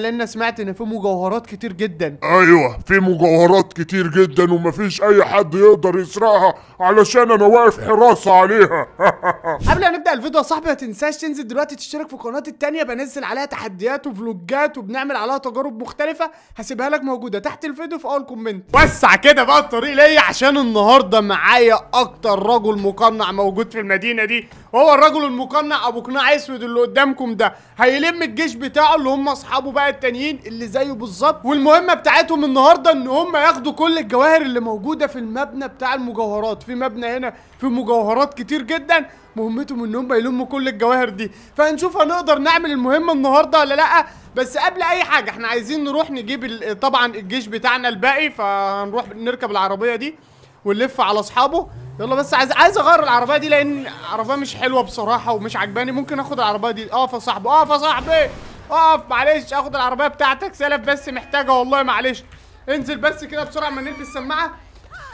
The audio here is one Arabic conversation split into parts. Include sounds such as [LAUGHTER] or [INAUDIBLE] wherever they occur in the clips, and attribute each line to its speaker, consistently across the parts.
Speaker 1: لان سمعت ان في مجوهرات كتير جدا ايوه في مجوهرات كتير جدا ومفيش اي حد يقدر يسرقها علشان انا واقف حراسه عليها [LAUGHS] قبل ما نبدا الفيديو يا صاحبي ما تنساش تنزل دلوقتي تشترك في قناتي التانية بنزل عليها تحديات وفلوجات وبنعمل عليها تجارب مختلفه هسيبها لك موجوده تحت الفيديو في اول كومنت وسع كده بقى الطريق ليا عشان النهارده معايا اكتر رجل مقنع موجود في المدينه دي هو الرجل المقنع ابو قناع اسود اللي قدامكم ده هيلم الجيش بتاعه اللي هم اصحابه بقى بقى التانيين اللي زيه بالظبط والمهمه بتاعتهم النهارده ان هم ياخدوا كل الجواهر اللي موجوده في المبنى بتاع المجوهرات في مبنى هنا في مجوهرات كتير جدا مهمتهم ان هم يلموا كل الجواهر دي فهنشوف هنقدر نعمل المهمه النهارده ولا لا بس قبل اي حاجه احنا عايزين نروح نجيب آه، طبعا الجيش بتاعنا الباقي فهنروح نركب العربيه دي ونلف على اصحابه يلا بس عايز عايز اغير العربيه دي لان العربيه مش حلوه بصراحه ومش عجباني ممكن اخد العربيه دي اقف آه، يا صاحبي اقف آه، يا صاحبي اقف معلش اخد العربيه بتاعتك سلف بس محتاجها والله معلش انزل بس كده بسرعه ما نلبس سماعه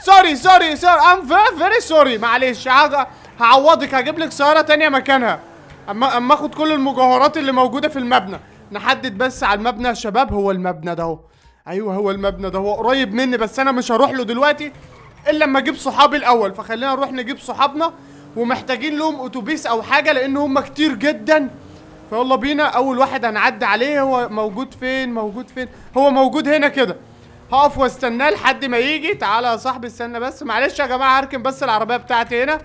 Speaker 1: سوري سوري سوري ام فيري سوري معلش هعوضك هجيب لك سياره ثانيه مكانها اما اما اخد كل المجوهرات اللي موجوده في المبنى نحدد بس على المبنى يا شباب هو المبنى ده هو ايوه هو المبنى ده هو قريب مني بس انا مش هروح له دلوقتي الا لما اجيب صحابي الاول فخلينا نروح نجيب صحابنا ومحتاجين لهم اتوبيس او حاجه لان هم كتير جدا فيلا بينا اول واحد هنعدي عليه هو موجود فين موجود فين هو موجود هنا كده هقف واستناه لحد ما يجي تعالى يا صاحبي استنى بس معلش يا جماعه هركن بس العربيه بتاعتي هنا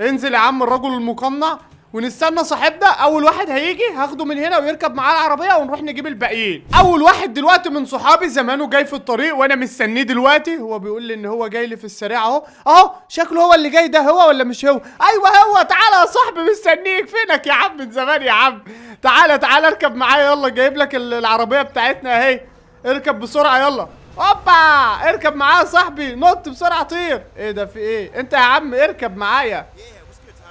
Speaker 1: انزل يا عم الرجل المقنع ونستنى صاحبنا اول واحد هيجي هاخده من هنا ويركب معاه العربيه ونروح نجيب الباقيين اول واحد دلوقتي من صحابي زمانه جاي في الطريق وانا مستنيه دلوقتي هو بيقول لي ان هو جاي لي في السريع اهو اهو شكله هو اللي جاي ده هو ولا مش هو ايوه هو تعالى يا صاحبي مستنيك فينك يا عم من زمان يا عم تعالى تعالى اركب معايا يلا جايب لك العربيه بتاعتنا اهي اركب بسرعه يلا اوبا اركب معايا يا صاحبي نط بسرعه طير ايه ده في ايه انت يا عم اركب معايا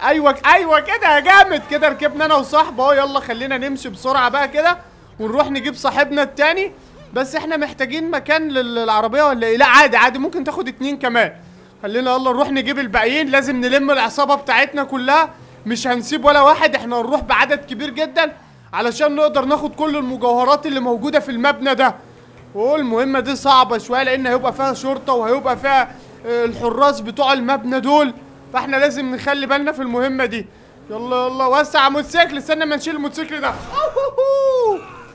Speaker 1: ايوه ايوه كده يا جامد كده ركبنا انا وصاحبي اهو يلا خلينا نمشي بسرعه بقى كده ونروح نجيب صاحبنا التاني بس احنا محتاجين مكان للعربيه ولا ايه لا عادي عادي ممكن تاخد اتنين كمان خلينا يلا نروح نجيب الباقيين لازم نلم العصابه بتاعتنا كلها مش هنسيب ولا واحد احنا هنروح بعدد كبير جدا علشان نقدر ناخد كل المجوهرات اللي موجوده في المبنى ده والمهمه دي صعبه شويه لان هيبقى فيها شرطه وهيبقى فيها آه، الحراس بتوع المبنى دول فاحنا لازم نخلي بالنا في المهمه دي يلا يلا وسع موتوسيكل استنى ما نشيل الموتوسيكل ده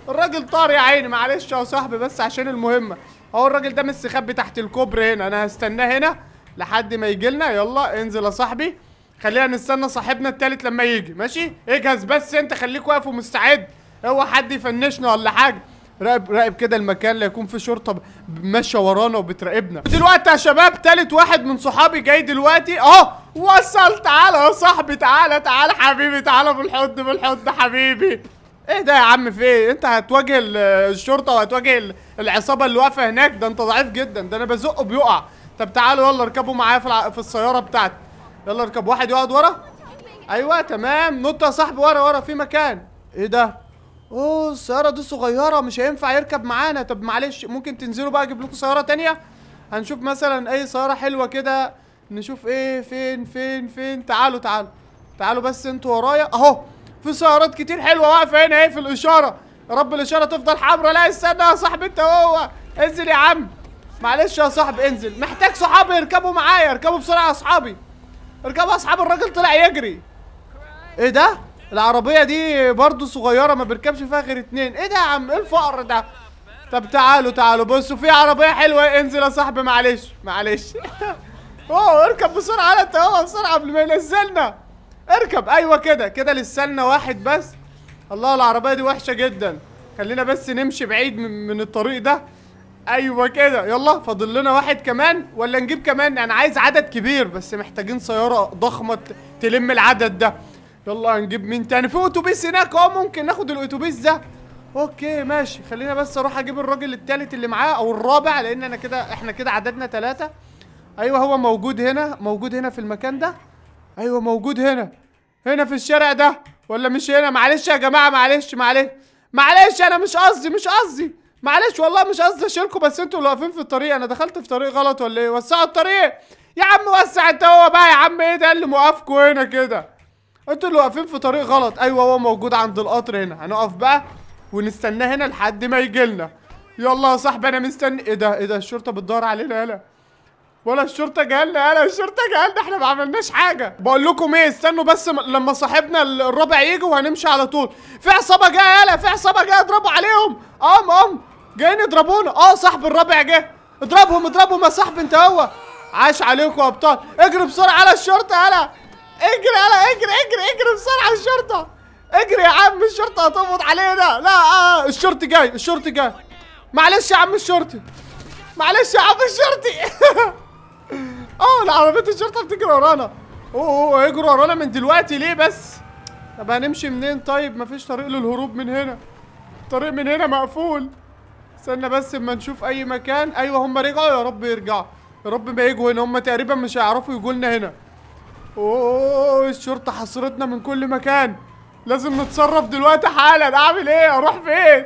Speaker 1: الراجل طار يا عيني معلش يا صاحبي بس عشان المهمه اهو الراجل ده مستخبي تحت الكوبري هنا انا هستناه هنا لحد ما يجي لنا يلا انزل يا صاحبي خلينا نستنى صاحبنا التالت لما يجي ماشي اجهز بس انت خليك واقف ومستعد اوعى حد يفنشنا ولا حاجه راقب راقب كده المكان لا يكون في شرطه ماشيه ورانا وبتراقبنا دلوقتي يا شباب تالت واحد من صحابي جاي دلوقتي اه وصل تعالى يا صاحبي تعالى تعالى حبيبي تعالى بالحضن بالحضن حبيبي ايه ده يا عم في ايه انت هتواجه الشرطه وهتواجه العصابه اللي واقفه هناك ده انت ضعيف جدا ده انا بزقه بيقع طب تعالوا يلا اركبوا معايا في, الع... في السياره بتاعتي يلا اركب واحد يقعد ورا ايوه تمام نط يا صاحبي ورا ورا في مكان ايه ده اوه السياره دي صغيره مش هينفع يركب معانا طب معلش ممكن تنزلوا بقى اجيب لكم سياره تانية هنشوف مثلا اي سياره حلوه كده نشوف ايه فين فين فين تعالوا تعالوا تعالوا بس انتوا ورايا اهو في سيارات كتير حلوه واقفه هنا اهي في الاشاره يا رب الاشاره تفضل حمرا لا استنى يا صاحبي انت هو انزل يا عم معلش يا صاحبي انزل محتاج صحابي يركبوا معايا اركبوا بسرعه يا اصحابي اركبوا يا اصحاب الراجل طلع يجري ايه ده العربيه دي برضو صغيره ما بيركبش فيها غير اتنين ايه ده يا عم ايه الفقر ده طب تعالوا تعالوا بصوا في عربيه حلوه انزل يا صاحبي معلش معلش [LAUGHS] اوه اركب بسرعه على اهو بسرعه قبل ما ينزلنا اركب ايوه كده كده لنا واحد بس الله العربيه دي وحشه جدا خلينا بس نمشي بعيد من الطريق ده ايوه كده يلا فاضل لنا واحد كمان ولا نجيب كمان انا عايز عدد كبير بس محتاجين سياره ضخمه تلم العدد ده يلا هنجيب مين تاني في اتوبيس هناك اه ممكن ناخد الاتوبيس ده اوكي ماشي خلينا بس اروح اجيب الراجل التالت اللي معاه او الرابع لان انا كده احنا كده عددنا ثلاثة ايوه هو موجود هنا موجود هنا في المكان ده ايوه موجود هنا هنا في الشارع ده ولا مش هنا معلش يا جماعه معلش معلش معلش انا مش قصدي مش قصدي معلش والله مش قصدي اشيلكم بس انتوا اللي واقفين في الطريق انا دخلت في طريق غلط ولا ايه وسعوا الطريق يا عم وسع انت هو بقى يا عم ايه ده اللي موقفكوا هنا كده انتوا اللي واقفين في طريق غلط ايوه هو موجود عند القطر هنا هنقف بقى ونستناه هنا لحد ما يجي لنا يلا يا صاحبي انا مستني ايه ده ايه ده الشرطه بتدور علينا يلا ولا الشرطه لنا يلا الشرطه لنا احنا ما عملناش حاجه بقول لكم ايه استنوا بس لما صاحبنا الرابع يجي وهنمشي على طول في عصابه جايه يلا في عصابه جايه اضربوا عليهم قام قام جايين يضربونا اه صاحب الرابع جه اضربهم اضربهم يا صاحبي انت هو عاش عليكم يا ابطال اجري بسرعه على الشرطه يلا اجري يلا اجري اجري اجري بسرعه الشرطه اجري يا عم الشرطه هتقبض علينا لا آه الشرطي جاي الشرطي جاي معلش يا عم الشرطي معلش يا عم الشرطي [LAUGHS] اه لا عربيه الشرطه بتجري ورانا اوه هيجروا ورانا من دلوقتي ليه بس طب هنمشي منين طيب مفيش طريق للهروب من هنا الطريق من هنا مقفول استنى بس اما نشوف اي مكان ايوه هم رجعوا يا رب يرجعوا يا رب ما يجوا هنا هم تقريبا مش هيعرفوا يجوا لنا هنا اوه الشرطه حاصرتنا من كل مكان لازم نتصرف دلوقتي حالا اعمل ايه اروح فين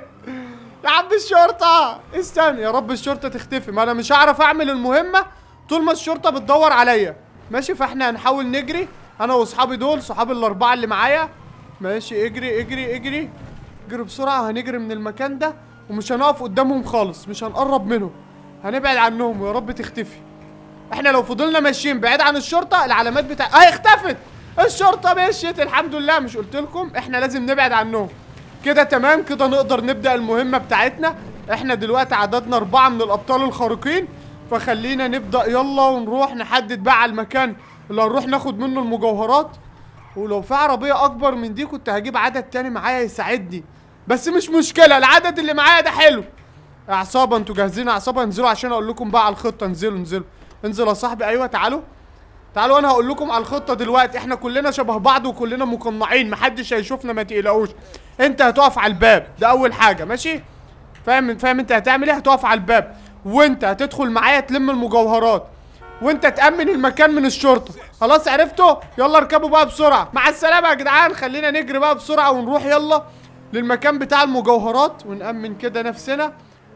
Speaker 1: يا عم الشرطه استنى يا رب الشرطه تختفي ما انا مش هعرف اعمل المهمه طول ما الشرطه بتدور عليا ماشي فاحنا هنحاول نجري انا واصحابي دول صحابي الاربعه اللي معايا ماشي اجري اجري اجري اجري بسرعه هنجري من المكان ده ومش هنقف قدامهم خالص مش هنقرب منهم هنبعد عنهم ويا رب تختفي احنا لو فضلنا ماشيين بعيد عن الشرطه العلامات بتاع اه اختفت الشرطه مشيت الحمد لله مش قلت لكم احنا لازم نبعد عنهم كده تمام كده نقدر نبدا المهمه بتاعتنا احنا دلوقتي عددنا اربعه من الابطال الخارقين فخلينا نبدا يلا ونروح نحدد بقى على المكان اللي هنروح ناخد منه المجوهرات ولو في عربيه اكبر من دي كنت هجيب عدد تاني معايا يساعدني بس مش مشكله العدد اللي معايا ده حلو عصابه انتوا جاهزين عصابه انزلوا عشان اقول لكم بقى على الخطه انزلوا انزلوا انزل يا صاحبي ايوه تعالوا تعالوا انا هقول لكم على الخطه دلوقتي احنا كلنا شبه بعض وكلنا مقنعين محدش هيشوفنا ما تقلقوش انت هتقف على الباب ده اول حاجه ماشي فاهم فاهم انت هتعمل ايه هتقف على الباب وانت هتدخل معايا تلم المجوهرات وانت تامن المكان من الشرطه خلاص عرفته يلا اركبوا بقى بسرعه مع السلامه يا جدعان خلينا نجري بقى بسرعه ونروح يلا للمكان بتاع المجوهرات ونامن كده نفسنا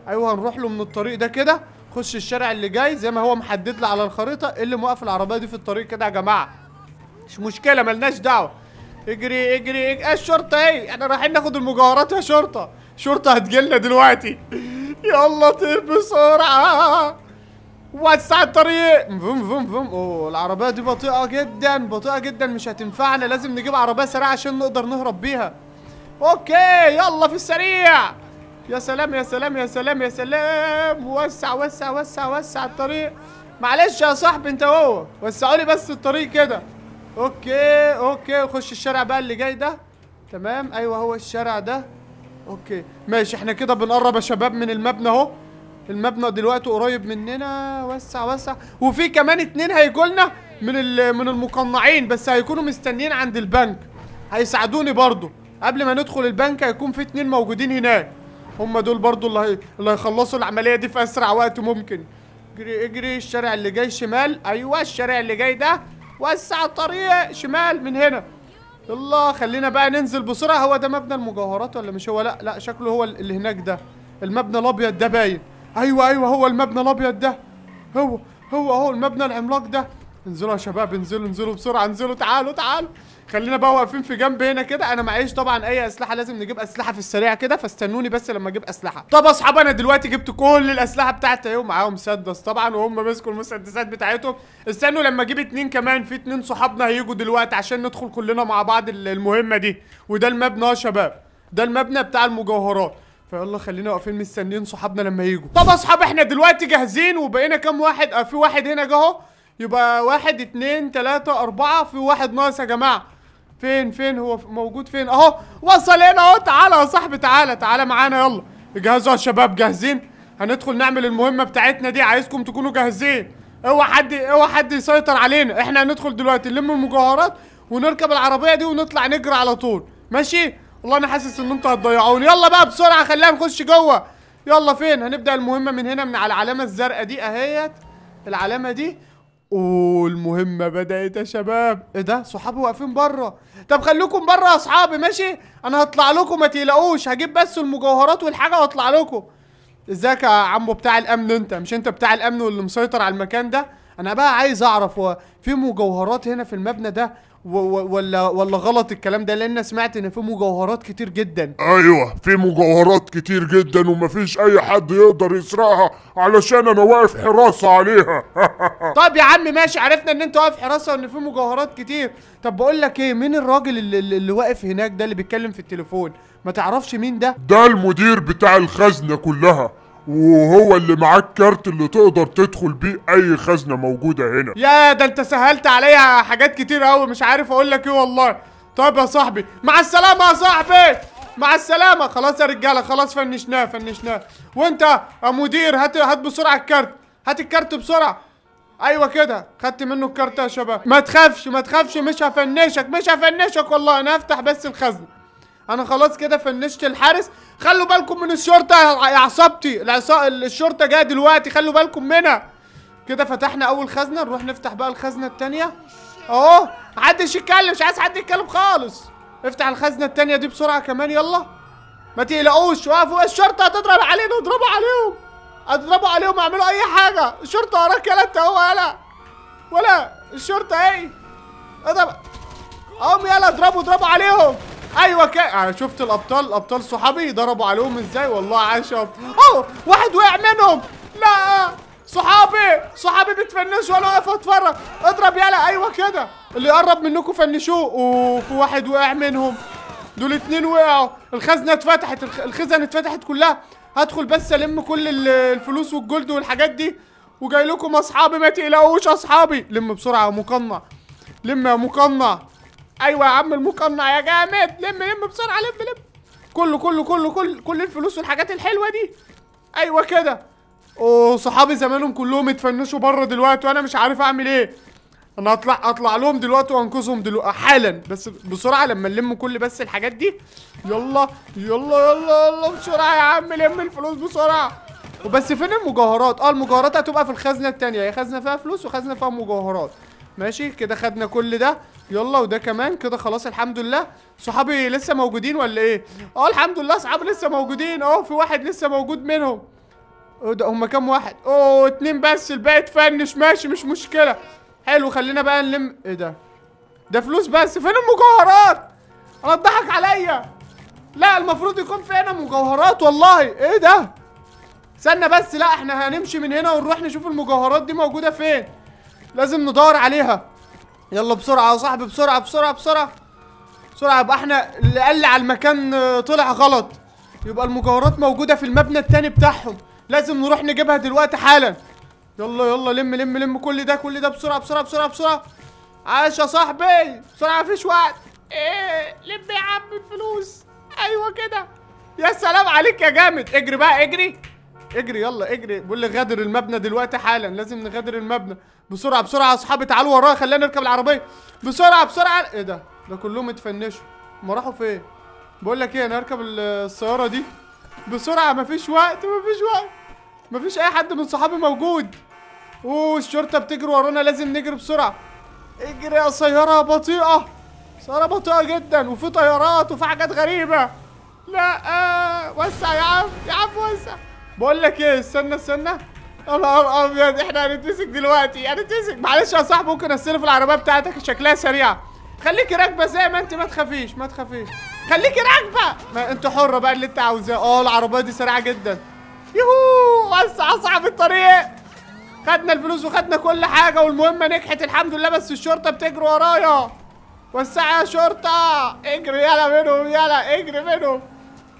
Speaker 1: ايوه هنروح له من الطريق ده كده خش الشارع اللي جاي زي ما هو محدد لي على الخريطه ايه اللي موقف العربيه دي في الطريق كده يا جماعه مش مشكله ملناش دعوه اجري اجري اجري إيه الشرطه ايه احنا رايحين ناخد المجوهرات يا شرطه شرطه هتجيلنا دلوقتي يلا طير بسرعه وسع الطريق فم فم فم اوه العربيه دي بطيئه جدا بطيئه جدا مش هتنفعنا لازم نجيب عربيه سريعه عشان نقدر نهرب بيها اوكي يلا في السريع يا سلام يا سلام يا سلام يا سلام وسع وسع وسع وسع الطريق معلش يا صاحبي انت هو وسعوا لي بس الطريق كده اوكي اوكي خش الشارع بقى اللي جاي ده تمام ايوه هو الشارع ده اوكي ماشي احنا كده بنقرب يا شباب من المبنى اهو المبنى دلوقتي قريب مننا وسع وسع وفي كمان اتنين هيجوا لنا من من المقنعين بس هيكونوا مستنيين عند البنك هيساعدوني برضو قبل ما ندخل البنك هيكون في اتنين موجودين هناك هم دول برضو اللي اللي هيخلصوا العمليه دي في اسرع وقت ممكن اجري اجري الشارع اللي جاي شمال ايوه الشارع اللي جاي ده وسع الطريق شمال من هنا يلا خلينا بقى ننزل بسرعه هو ده مبنى المجوهرات ولا مش هو لا لا شكله هو اللي هناك ده المبنى الابيض ده باين ايوه ايوه هو المبنى الابيض ده هو هو اهو المبنى العملاق ده انزلوا يا شباب انزلوا انزلوا بسرعه انزلوا تعالوا تعالوا خلينا بقى واقفين في جنب هنا كده انا معيش طبعا اي اسلحه لازم نجيب اسلحه في السريع كده فاستنوني بس لما اجيب اسلحه طب اصحاب انا دلوقتي جبت كل الاسلحه بتاعتي اهي ومعاهم مسدس طبعا وهم ماسكوا المسدسات بتاعتهم استنوا لما اجيب اتنين كمان في اتنين صحابنا هيجوا دلوقتي عشان ندخل كلنا مع بعض المهمه دي وده المبنى يا شباب ده المبنى بتاع المجوهرات فيلا خلينا واقفين مستنيين صحابنا لما يجوا طب اصحاب احنا دلوقتي جاهزين وبقينا كام واحد اه في واحد هنا اهو يبقى واحد اتنين تلاتة اربعة في واحد ناقص يا جماعة فين فين هو موجود فين اهو وصل هنا اهو تعالى يا صاحبي تعالى تعالى معانا يلا اجهزوا يا شباب جاهزين هندخل نعمل المهمة بتاعتنا دي عايزكم تكونوا جاهزين اوعى حد اوعى حد يسيطر علينا احنا هندخل دلوقتي نلم المجوهرات ونركب العربية دي ونطلع نجري على طول ماشي والله انا حاسس ان انتوا هتضيعوني يلا بقى بسرعة خلينا نخش جوه يلا فين هنبدأ المهمة من هنا من على العلامة الزرقاء دي اهيت العلامة دي والمهمة بدأت يا شباب ايه ده صحابي واقفين بره طب خليكم بره يا اصحابي ماشي انا هطلع لكم ما تقلقوش هجيب بس المجوهرات والحاجة واطلع لكم ازيك يا عمو بتاع الامن انت مش انت بتاع الامن واللي مسيطر على المكان ده انا بقى عايز اعرف هو في مجوهرات هنا في المبنى ده ولا ولا غلط الكلام ده لان سمعت ان في مجوهرات كتير جدا ايوه في مجوهرات كتير جدا ومفيش اي حد يقدر يسرقها علشان انا واقف حراسه عليها [LAUGHS] طب يا عم ماشي عرفنا ان انت واقف حراسه وان في مجوهرات كتير طب بقول لك ايه مين الراجل اللي, اللي واقف هناك ده اللي بيتكلم في التليفون ما تعرفش مين ده ده المدير بتاع الخزنه كلها وهو اللي معاك كارت اللي تقدر تدخل بيه اي خزنه موجوده هنا يا ده انت سهلت عليا حاجات كتير قوي مش عارف اقول لك ايه والله طيب يا صاحبي مع السلامه يا صاحبي مع السلامه خلاص يا رجاله خلاص فنشناه فنشناه وانت يا مدير هات هات بسرعه الكارت هات الكارت بسرعه ايوه كده خدت منه الكارت يا شباب ما تخافش ما تخافش مش هفنشك مش هفنشك والله انا هفتح بس الخزنه انا خلاص كده فنشت الحارس خلوا بالكم من الشرطه يا عصابتي الشرطه جايه دلوقتي خلوا بالكم منها كده فتحنا اول خزنه نروح نفتح بقى الخزنه الثانيه اهو محدش يتكلم مش عايز حد يتكلم خالص افتح الخزنه الثانيه دي بسرعه كمان يلا ما تقلقوش وقفوا الشرطه هتضرب علينا اضربوا عليهم اضربوا عليهم اعملوا اي حاجه الشرطه وراك يلا انت اهو يلا ولا الشرطه ايه اضرب قوم يلا اضربوا اضربوا عليهم ايوه كده آه، شفت الابطال الابطال صحابي ضربوا عليهم ازاي والله عشب اوه واحد وقع منهم لا صحابي صحابي بتفنشوا انا واقف اتفرج اضرب يلا ايوه كده اللي يقرب منكم فنشوه اوف واحد وقع منهم دول اتنين وقعوا الخزنه اتفتحت الخزن اتفتحت كلها هدخل بس الم كل الفلوس والجولد والحاجات دي وجاي لكم اصحابي ما تقلقوش اصحابي لم بسرعه يا مقنع لم يا مقنع ايوه يا عم المقنع يا جامد لم لم بسرعه لم لم كله كله كله كل كل الفلوس والحاجات الحلوه دي ايوه كده اوه صحابي زمانهم كلهم اتفنشوا بره دلوقتي وانا مش عارف اعمل ايه انا هطلع اطلع لهم دلوقتي وانقذهم دلوقتي حالا بس بسرعه لما نلم كل بس الحاجات دي يلا يلا يلا يلا بسرعه يا عم لم الفلوس بسرعه وبس فين المجوهرات اه المجوهرات هتبقى في الخزنه الثانيه هي خزنه فيها فلوس وخزنه فيها مجوهرات ماشي كده خدنا كل ده يلا وده كمان كده خلاص الحمد لله صحابي لسه موجودين ولا ايه اه الحمد لله صحابي لسه موجودين اه في واحد لسه موجود منهم آه، ده هما كام واحد اوه اتنين بس الباقي اتفنش ماشي مش مشكله حلو خلينا بقى نلم ايه ده ده فلوس بس فين المجوهرات انا اتضحك عليا لا المفروض يكون في هنا مجوهرات والله ايه ده استنى بس لا احنا هنمشي من هنا ونروح نشوف المجوهرات دي موجوده فين لازم ندور عليها يلا بسرعه يا صاحبي بسرعه بسرعه بسرعه بسرعه يبقى احنا اللي قال لي على المكان آه، طلع غلط يبقى المجوهرات موجوده في المبنى التاني بتاعهم لازم نروح نجيبها دلوقتي حالا يلا يلا لم لم لم كل ده كل ده بسرعه بسرعه بسرعه بسرعه عاش يا صاحبي بسرعه مفيش وقت ايه لم يا عم الفلوس ايوه كده يا سلام عليك يا جامد اجري بقى اجري اجري يلا اجري بقول لي غادر المبنى دلوقتي حالا لازم نغادر المبنى بسرعه بسرعه يا اصحابي تعالوا ورايا خلينا نركب العربيه بسرعه بسرعه ايه ده ده كلهم اتفنشوا هما راحوا فين بقول لك ايه انا هركب السياره دي بسرعه مفيش وقت مفيش وقت مفيش اي حد من صحابي موجود اوه الشرطه بتجري ورانا لازم نجري بسرعه اجري يا سياره بطيئه سياره بطيئه جدا وفي طيارات وفي حاجات غريبه لا آه وسع يا عم يا عم وسع بقول لك ايه استنى استنى يا نهار ابيض احنا هنتمسك دلوقتي هنتمسك معلش يا صاحبي ممكن استلف العربيه بتاعتك شكلها سريع خليكي راكبه زي ما انت ما تخافيش ما تخافيش خليكي راكبه ما انت حره بقى اللي انت عاوزاه اه العربيه دي سريعه جدا يوهو وسع صاحب الطريق خدنا الفلوس وخدنا كل حاجه والمهمه نجحت الحمد لله بس الشرطه بتجري ورايا وسع يا شرطه اجري يلا منهم يلا اجري منهم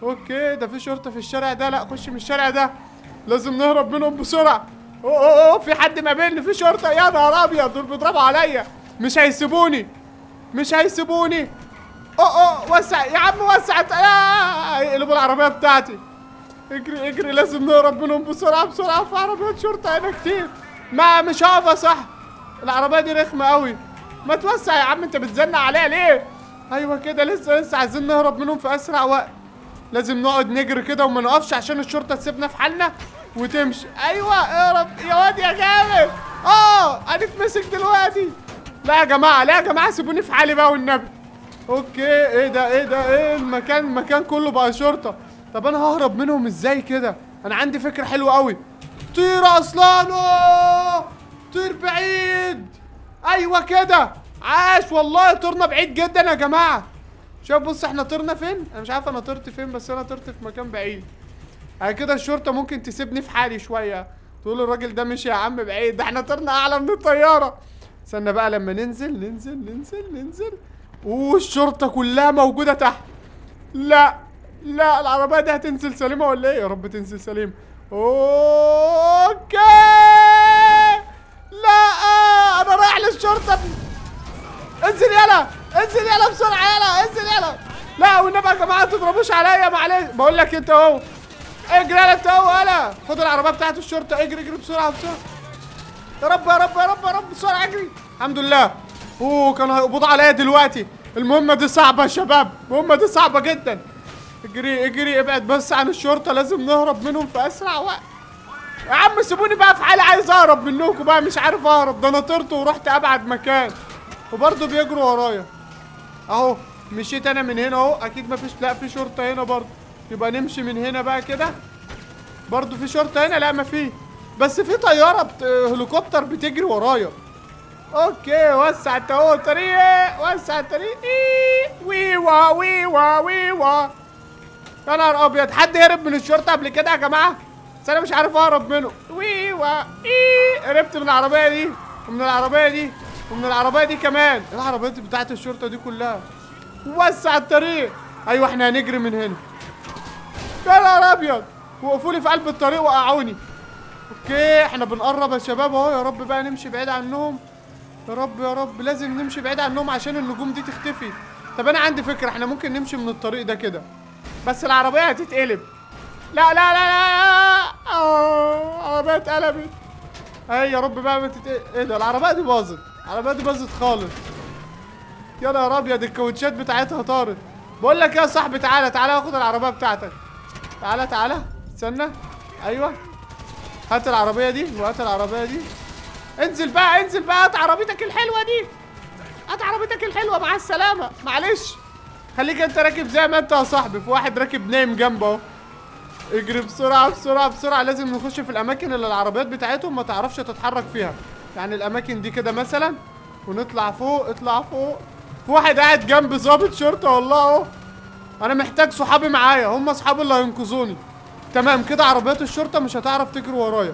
Speaker 1: اوكي ده في شرطه في الشارع ده لا خش من الشارع ده لازم نهرب منهم بسرعه اوه اوه في حد ما بيني في شرطه يا نهار ابيض دول بيضربوا عليا مش هيسيبوني مش هيسيبوني اوه اوه وسع يا عم وسع يقلبوا العربيه بتاعتي اجري اجري لازم نهرب منهم بسرعه بسرعه في عربيات شرطه هنا كتير ما مش هقف صح العربيه دي رخمه قوي ما توسع يا عم انت بتزنق عليها ليه ايوه كده لسه لسه عايزين نهرب منهم في اسرع وقت لازم نقعد نجري كده وما نقفش عشان الشرطه تسيبنا في حالنا وتمشي ايوه اهرب يا واد يا جامد اه اتمسك دلوقتي لا يا جماعه لا يا جماعه سيبوني في حالي بقى والنبي اوكي ايه ده ايه ده ايه المكان المكان كله بقى شرطه طب انا ههرب منهم ازاي كده انا عندي فكره حلوه قوي طير اصلانو طير بعيد ايوه كده عاش والله طرنا بعيد جدا يا جماعه شوف بص احنا طرنا فين انا مش عارف انا طرت فين بس انا طرت في مكان بعيد على يعني كده الشرطه ممكن تسيبني في حالي شويه تقول الراجل ده مشي يا عم بعيد ده احنا طرنا اعلى من الطياره استنى بقى لما ننزل ننزل ننزل ننزل والشرطه كلها موجوده تحت لا لا العربيه دي هتنزل سليمه ولا ايه يا رب تنزل سليمه اوكي لا انا رايح للشرطه انزل يلا انزل يلا بسرعه يلا انزل يلا لا والنبي يا جماعه ما تضربوش عليا معلش بقول لك انت اهو اجري يلا انت اهو يلا خد العربيه بتاعت الشرطه اجري اجري بسرعه بسرعه يا رب يا رب يا رب يا رب بسرعه اجري الحمد لله اوه كانوا هيقبضوا عليا دلوقتي المهمه دي صعبه يا شباب المهمه دي صعبه جدا اجري اجري ابعد بس عن الشرطه لازم نهرب منهم في اسرع وقت يا عم سيبوني بقى في حالي عايز اهرب منكم بقى مش عارف اهرب ده انا طرت ورحت ابعد مكان وبرضه بيجروا ورايا اهو مشيت انا من هنا اهو اكيد مفيش لا في شرطه هنا برضه يبقى نمشي من هنا بقى كده برضه في شرطه هنا لا مفيش بس في طياره بت... هليكوبتر بتجري ورايا اوكي وسع اهو الطريق وسع الطريق ويوا ويوا ويوا يا نهار ابيض حد هرب من الشرطه قبل كده يا جماعه بس انا مش عارف اهرب منه ويوا وا هربت من العربيه دي ومن العربيه دي ومن العربيه دي كمان العربيات بتاعت الشرطه دي كلها وسع الطريق ايوه احنا هنجري من هنا يا نهار ابيض وقفوا لي في قلب الطريق وقعوني اوكي احنا بنقرب يا شباب اهو يا رب بقى نمشي بعيد عنهم يا رب يا رب لازم نمشي بعيد عنهم عشان النجوم دي تختفي طب انا عندي فكره احنا ممكن نمشي من الطريق ده كده بس العربيه هتتقلب لا لا لا لا العربيه آه، اتقلبت اي يا رب بقى ما تتقلب ايه ده العربيه دي باظت على ما باظت خالص يا نهار ابيض الكوتشات بتاعتها طارت بقول لك يا صاحبي تعالى تعالى خد العربيه بتاعتك تعالى تعالى استنى ايوه هات العربيه دي وهات العربيه دي انزل بقى انزل بقى هات عربيتك الحلوه دي هات عربيتك الحلوه مع السلامه معلش خليك انت راكب زي ما انت يا صاحبي في واحد راكب نايم جنبه اهو اجري بسرعه بسرعه بسرعه لازم نخش في الاماكن اللي العربيات بتاعتهم ما تعرفش تتحرك فيها يعني الاماكن دي كده مثلا ونطلع فوق اطلع فوق في واحد قاعد جنب ظابط شرطه والله اهو انا محتاج صحابي معايا هم اصحابي اللي هينقذوني تمام كده عربيات الشرطه مش هتعرف تجري ورايا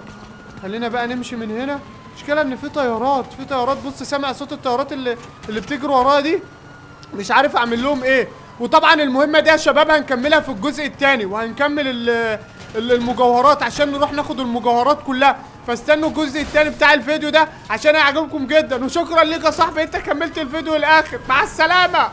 Speaker 1: خلينا بقى نمشي من هنا المشكله ان في طيارات في طيارات بص سامع صوت الطيارات اللي اللي بتجري ورايا دي مش عارف اعمل لهم ايه وطبعا المهمه دي يا شباب هنكملها في الجزء الثاني وهنكمل المجوهرات عشان نروح ناخد المجوهرات كلها فاستنوا الجزء التاني بتاع الفيديو ده عشان هيعجبكم جدا وشكرا ليك يا صاحبي انت كملت الفيديو للاخر مع السلامه